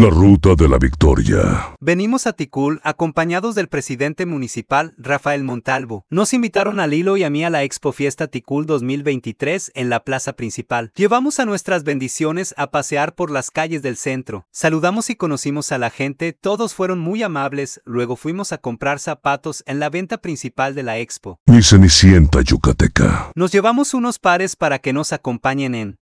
La ruta de la victoria. Venimos a Ticul acompañados del presidente municipal Rafael Montalvo. Nos invitaron a Lilo y a mí a la Expo Fiesta Ticul 2023 en la plaza principal. Llevamos a nuestras bendiciones a pasear por las calles del centro. Saludamos y conocimos a la gente, todos fueron muy amables, luego fuimos a comprar zapatos en la venta principal de la Expo. Mi Cenicienta Yucateca. Nos llevamos unos pares para que nos acompañen en